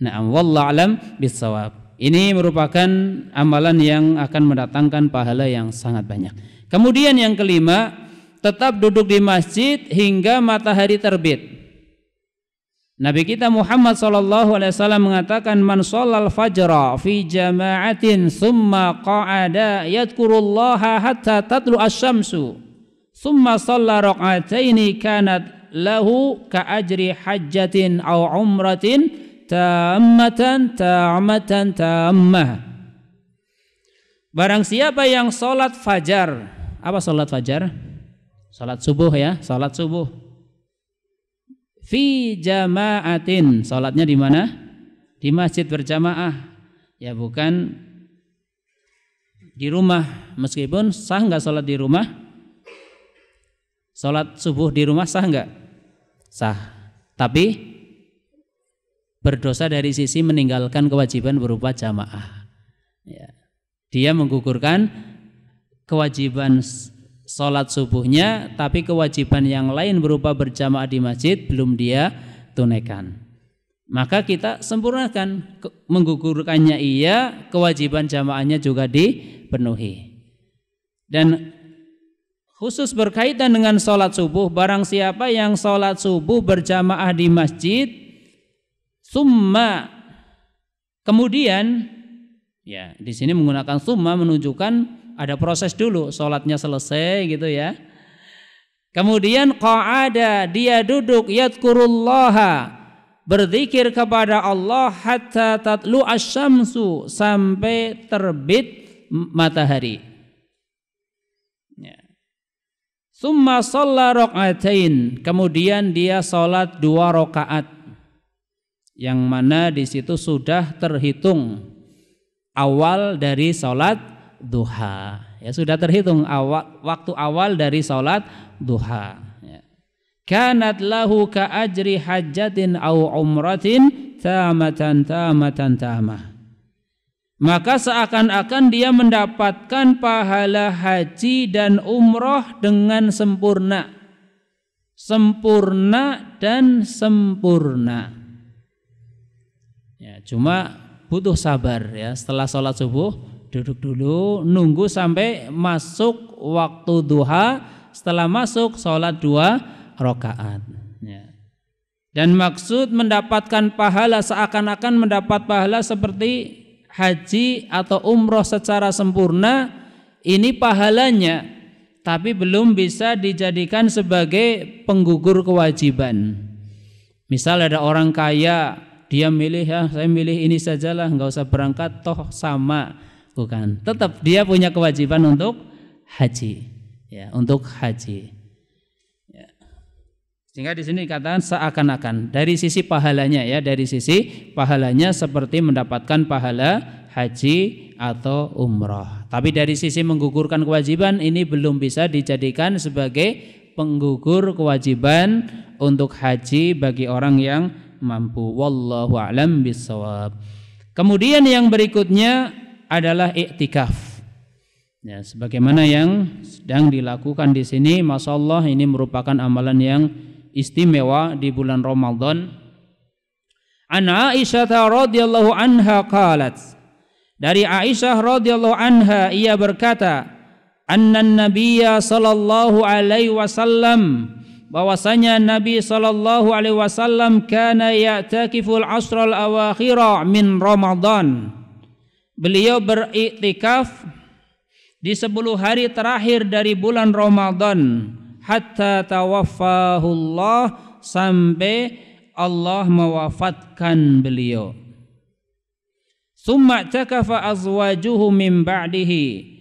Naam wallahu alam bisawab. Ini merupakan amalan yang akan mendatangkan pahala yang sangat banyak. Kemudian yang kelima, tetap duduk di masjid hingga matahari terbit. Nabi kita Muhammad saw alaihi wasallam mengatakan man shallal fajra fi jama'atin summa qa'ada yadhkurullaha hatta tatlu asy-syamsu summa صلى raka'ataini kanat lahu كأجر hajjatin أو umratin تامة تامة تامة Barang siapa yang sholat fajar Apa sholat fajar? Sholat subuh ya, sholat subuh Fi jamaatin Sholatnya di mana? Di masjid berjamaah Ya bukan di rumah Meskipun sah nggak sholat di rumah Sholat subuh di rumah sah nggak? Sah. Tapi berdosa dari sisi meninggalkan kewajiban berupa jamaah. Ya. Dia menggugurkan kewajiban sholat subuhnya, tapi kewajiban yang lain berupa berjamaah di masjid belum dia tunaikan. Maka kita sempurnakan menggugurkannya iya, kewajiban jamaahnya juga dipenuhi. Dan khusus berkaitan dengan sholat subuh barang siapa yang sholat subuh berjamaah di masjid summa kemudian ya di sini menggunakan summa menunjukkan ada proses dulu sholatnya selesai gitu ya kemudian qa'ada dia duduk yadkurullaha berzikir kepada Allah hatta tatlu asyamsu sampai terbit matahari Summa sholla rokaatain. Kemudian dia sholat dua rokaat. Yang mana di situ sudah terhitung awal dari sholat duha. Ya sudah terhitung awal, waktu awal dari sholat duha. Ya. Kanat lahu ka ajri hajatin au umratin tamatan tamatan tamah maka seakan-akan dia mendapatkan pahala haji dan umroh dengan sempurna. Sempurna dan sempurna. Ya, cuma butuh sabar ya. Setelah sholat subuh duduk dulu, nunggu sampai masuk waktu duha. Setelah masuk sholat dua rokaat. Ya. Dan maksud mendapatkan pahala seakan-akan mendapat pahala seperti haji atau umroh secara sempurna ini pahalanya tapi belum bisa dijadikan sebagai penggugur kewajiban. Misal ada orang kaya, dia milih ya saya milih ini sajalah nggak usah berangkat toh sama bukan tetap dia punya kewajiban untuk haji ya untuk haji sehingga di sini dikatakan seakan-akan dari sisi pahalanya ya, dari sisi pahalanya seperti mendapatkan pahala haji atau umroh Tapi dari sisi menggugurkan kewajiban ini belum bisa dijadikan sebagai penggugur kewajiban untuk haji bagi orang yang mampu. Wallahu a'lam bishawab. Kemudian yang berikutnya adalah iktikaf. Ya, sebagaimana yang sedang dilakukan di sini, masya Allah ini merupakan amalan yang istimewa di bulan Ramadan. An Aisyah radhiyallahu anha qalat. Dari Aisyah radhiyallahu anha ia berkata, "Anna Nabiyya sallallahu alaihi wasallam bahwasanya Nabi sallallahu alaihi wasallam kana ya'takiful asral awakhira min Ramadan." Beliau beriktikaf di 10 hari terakhir dari bulan Ramadan hatta tawaffahullah sampai Allah mewafatkan beliau. Summa takafa azwajuhu min ba'dihi.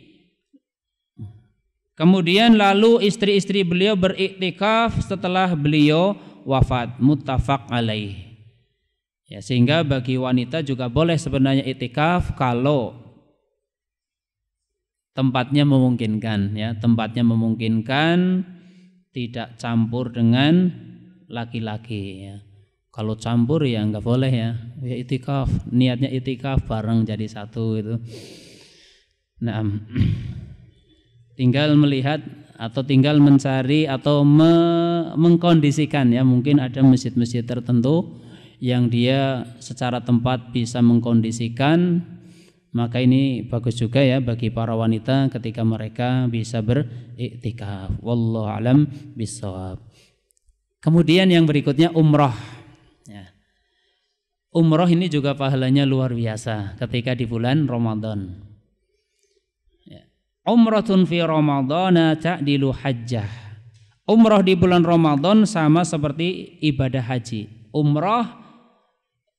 Kemudian lalu istri-istri beliau beriktikaf setelah beliau wafat muttafaq alaih. Ya, sehingga bagi wanita juga boleh sebenarnya itikaf kalau tempatnya memungkinkan ya, tempatnya memungkinkan tidak campur dengan laki-laki ya. Kalau campur ya enggak boleh ya. Ya itikaf, niatnya itikaf bareng jadi satu itu. Nah, tinggal melihat atau tinggal mencari atau me mengkondisikan ya mungkin ada masjid-masjid tertentu yang dia secara tempat bisa mengkondisikan maka ini bagus juga ya bagi para wanita ketika mereka bisa beriktikaf. Wallahu alam bisawab. Kemudian yang berikutnya umroh. Ya. Umroh ini juga pahalanya luar biasa ketika di bulan Ramadan. Ya. Umratun fi Ramadana ta'dilu hajjah. Umroh di bulan Ramadan sama seperti ibadah haji. Umroh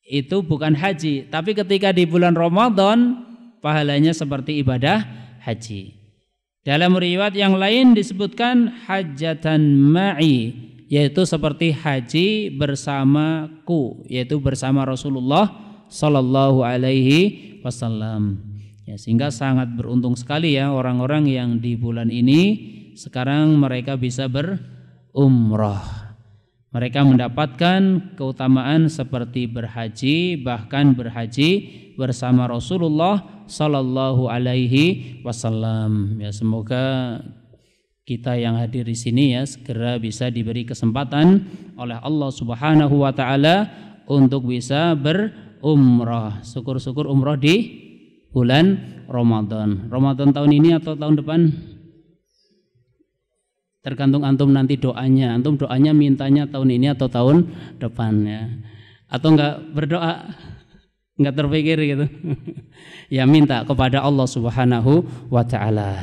itu bukan haji, tapi ketika di bulan Ramadan pahalanya seperti ibadah haji. Dalam riwayat yang lain disebutkan hajatan ma'i yaitu seperti haji bersamaku yaitu bersama Rasulullah sallallahu alaihi wasallam. Ya, sehingga sangat beruntung sekali ya orang-orang yang di bulan ini sekarang mereka bisa berumrah. Mereka mendapatkan keutamaan seperti berhaji, bahkan berhaji bersama Rasulullah Sallallahu Alaihi Wasallam. Ya semoga kita yang hadir di sini ya segera bisa diberi kesempatan oleh Allah Subhanahu Wa Taala untuk bisa berumrah. Syukur-syukur umrah di bulan Ramadan. Ramadan tahun ini atau tahun depan? tergantung antum nanti doanya antum doanya mintanya tahun ini atau tahun depannya atau enggak berdoa enggak terpikir gitu ya minta kepada Allah Subhanahu wa taala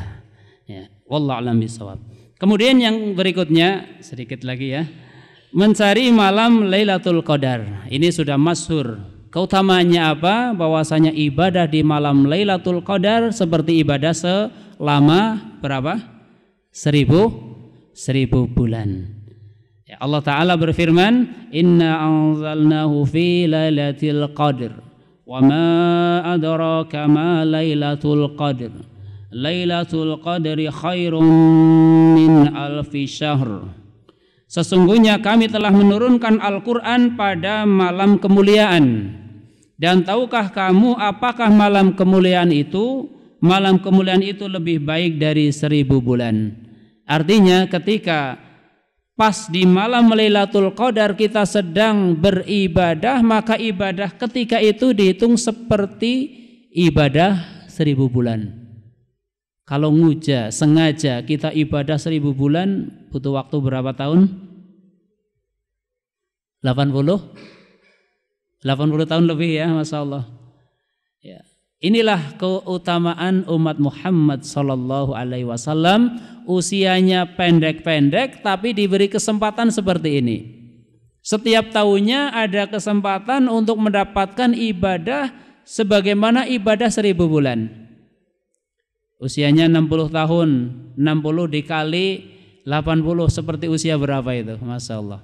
ya wallahu alam bisawab kemudian yang berikutnya sedikit lagi ya mencari malam Lailatul Qadar ini sudah masyhur Keutamanya apa? Bahwasanya ibadah di malam Lailatul Qadar seperti ibadah selama berapa? Seribu seribu bulan. Ya, Allah Ta'ala berfirman, Inna anzalnahu fi lailatul qadr. Wa ma adraka ma lailatul qadr. Lailatul qadri khairun min alfi syahr. Sesungguhnya kami telah menurunkan Al-Quran pada malam kemuliaan. Dan tahukah kamu apakah malam kemuliaan itu? Malam kemuliaan itu lebih baik dari seribu bulan. Artinya ketika pas di malam Lailatul Qadar kita sedang beribadah, maka ibadah ketika itu dihitung seperti ibadah seribu bulan. Kalau nguja, sengaja kita ibadah seribu bulan, butuh waktu berapa tahun? 80? 80 tahun lebih ya, Masya Allah. Inilah keutamaan umat Muhammad Sallallahu Alaihi Wasallam usianya pendek-pendek tapi diberi kesempatan seperti ini. Setiap tahunnya ada kesempatan untuk mendapatkan ibadah sebagaimana ibadah seribu bulan. Usianya 60 tahun, 60 dikali 80 seperti usia berapa itu, masya Allah.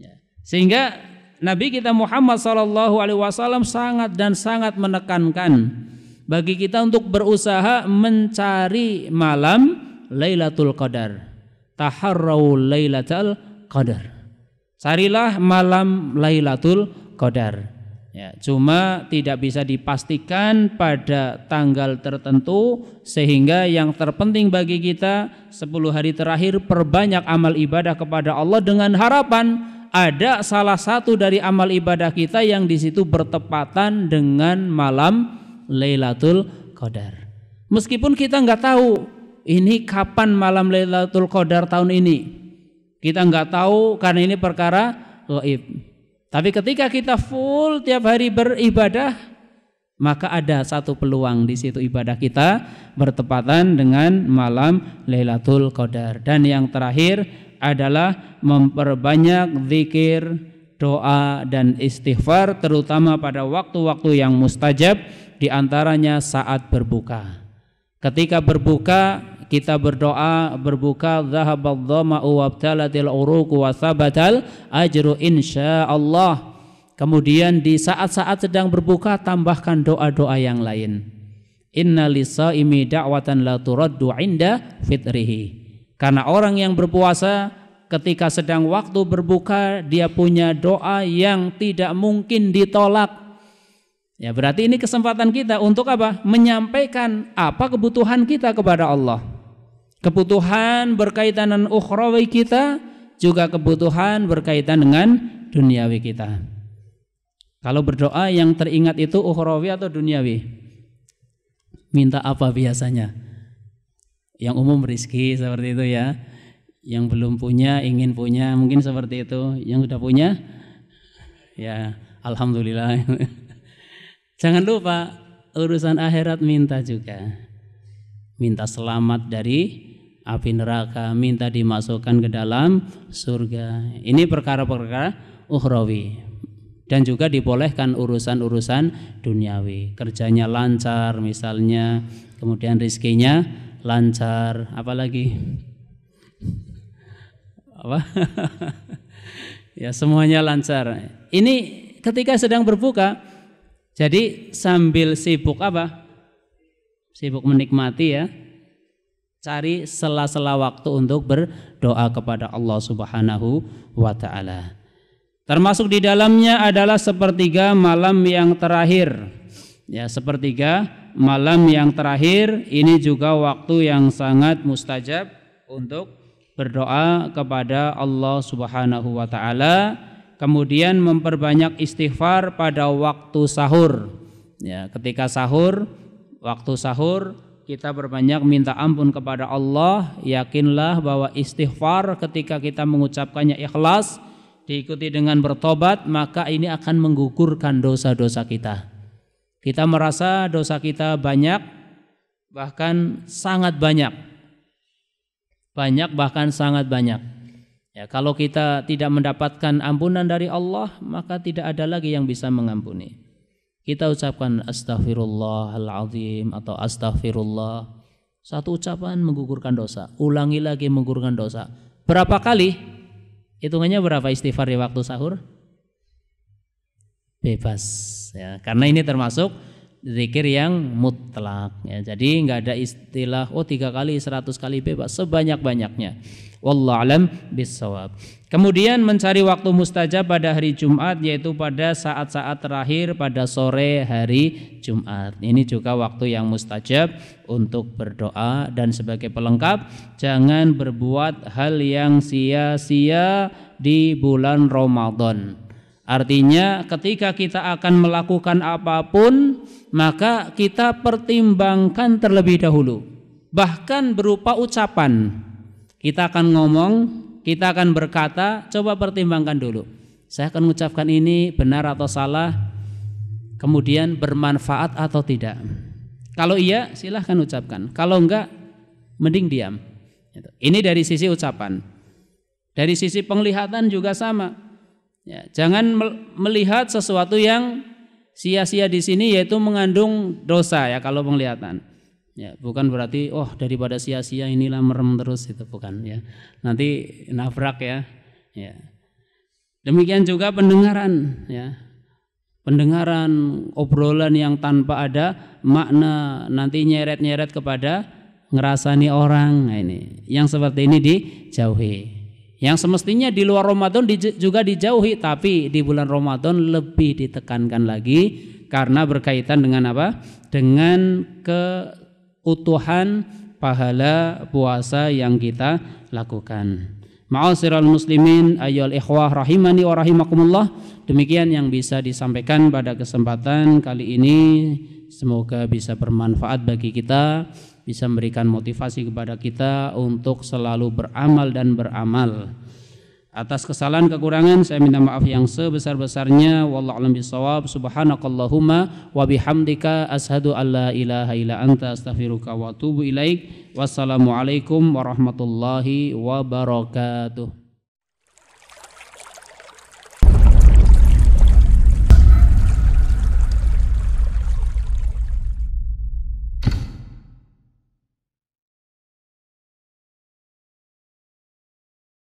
Ya. Sehingga Nabi kita Muhammad Sallallahu Alaihi Wasallam sangat dan sangat menekankan bagi kita untuk berusaha mencari malam Lailatul Qadar. Taharrau Lailatul Qadar. Carilah malam Lailatul Qadar. Ya, cuma tidak bisa dipastikan pada tanggal tertentu sehingga yang terpenting bagi kita 10 hari terakhir perbanyak amal ibadah kepada Allah dengan harapan ada salah satu dari amal ibadah kita yang di situ bertepatan dengan malam Lailatul Qadar. Meskipun kita nggak tahu ini kapan malam Lailatul Qadar tahun ini, kita nggak tahu karena ini perkara Loib. Tapi ketika kita full tiap hari beribadah, maka ada satu peluang di situ ibadah kita bertepatan dengan malam Lailatul Qadar. Dan yang terakhir adalah memperbanyak zikir, doa dan istighfar terutama pada waktu-waktu yang mustajab diantaranya saat berbuka. Ketika berbuka kita berdoa berbuka zahabadh dhama'u wabtalatil wasabatal ajru insyaallah. Kemudian di saat-saat sedang berbuka tambahkan doa-doa yang lain. Inna imi da'watan la turaddu inda fitrihi. Karena orang yang berpuasa ketika sedang waktu berbuka dia punya doa yang tidak mungkin ditolak. Ya berarti ini kesempatan kita untuk apa? Menyampaikan apa kebutuhan kita kepada Allah. Kebutuhan berkaitan dengan ukhrawi kita juga kebutuhan berkaitan dengan duniawi kita. Kalau berdoa yang teringat itu ukhrawi atau duniawi? Minta apa biasanya? yang umum rizki seperti itu ya yang belum punya ingin punya mungkin seperti itu yang sudah punya ya alhamdulillah jangan lupa urusan akhirat minta juga minta selamat dari api neraka minta dimasukkan ke dalam surga ini perkara-perkara ukhrawi dan juga dibolehkan urusan-urusan duniawi kerjanya lancar misalnya kemudian rizkinya lancar, apalagi apa? ya semuanya lancar. Ini ketika sedang berbuka, jadi sambil sibuk apa? Sibuk menikmati ya. Cari sela-sela waktu untuk berdoa kepada Allah Subhanahu wa taala. Termasuk di dalamnya adalah sepertiga malam yang terakhir. Ya, sepertiga malam yang terakhir ini juga waktu yang sangat mustajab untuk berdoa kepada Allah Subhanahu wa taala, kemudian memperbanyak istighfar pada waktu sahur. Ya, ketika sahur, waktu sahur kita berbanyak minta ampun kepada Allah, yakinlah bahwa istighfar ketika kita mengucapkannya ikhlas diikuti dengan bertobat, maka ini akan menggugurkan dosa-dosa kita. Kita merasa dosa kita banyak, bahkan sangat banyak. Banyak bahkan sangat banyak. Ya, kalau kita tidak mendapatkan ampunan dari Allah, maka tidak ada lagi yang bisa mengampuni. Kita ucapkan astaghfirullahaladzim atau astaghfirullah. Satu ucapan menggugurkan dosa. Ulangi lagi menggugurkan dosa. Berapa kali? Hitungannya berapa istighfar di waktu sahur? Bebas ya karena ini termasuk zikir yang mutlak ya. Jadi nggak ada istilah oh tiga kali seratus kali bebas sebanyak banyaknya. Wallah alam bisawab. Kemudian mencari waktu mustajab pada hari Jumat yaitu pada saat-saat terakhir pada sore hari Jumat. Ini juga waktu yang mustajab untuk berdoa dan sebagai pelengkap jangan berbuat hal yang sia-sia di bulan Ramadan Artinya ketika kita akan melakukan apapun maka kita pertimbangkan terlebih dahulu bahkan berupa ucapan. Kita akan ngomong, kita akan berkata, coba pertimbangkan dulu. Saya akan mengucapkan ini benar atau salah, kemudian bermanfaat atau tidak. Kalau iya silahkan ucapkan, kalau enggak mending diam. Ini dari sisi ucapan. Dari sisi penglihatan juga sama Ya, jangan melihat sesuatu yang sia-sia di sini yaitu mengandung dosa ya kalau penglihatan. Ya, bukan berarti oh daripada sia-sia inilah merem terus itu bukan ya. Nanti nabrak ya. Ya. Demikian juga pendengaran ya. Pendengaran obrolan yang tanpa ada makna nanti nyeret-nyeret kepada ngerasani orang nah ini. Yang seperti ini dijauhi. Yang semestinya di luar Ramadan juga dijauhi tapi di bulan Ramadan lebih ditekankan lagi karena berkaitan dengan apa? Dengan keutuhan pahala puasa yang kita lakukan. Ma'asyiral muslimin ayol ikhwah rahimani wa rahimakumullah. Demikian yang bisa disampaikan pada kesempatan kali ini. Semoga bisa bermanfaat bagi kita bisa memberikan motivasi kepada kita untuk selalu beramal dan beramal. Atas kesalahan kekurangan saya minta maaf yang sebesar-besarnya. Wallahu a'lam bissawab Subhanakallahumma wa bihamdika asyhadu an la ilaha illa anta astaghfiruka wa atubu ilaik. alaikum warahmatullahi wabarakatuh.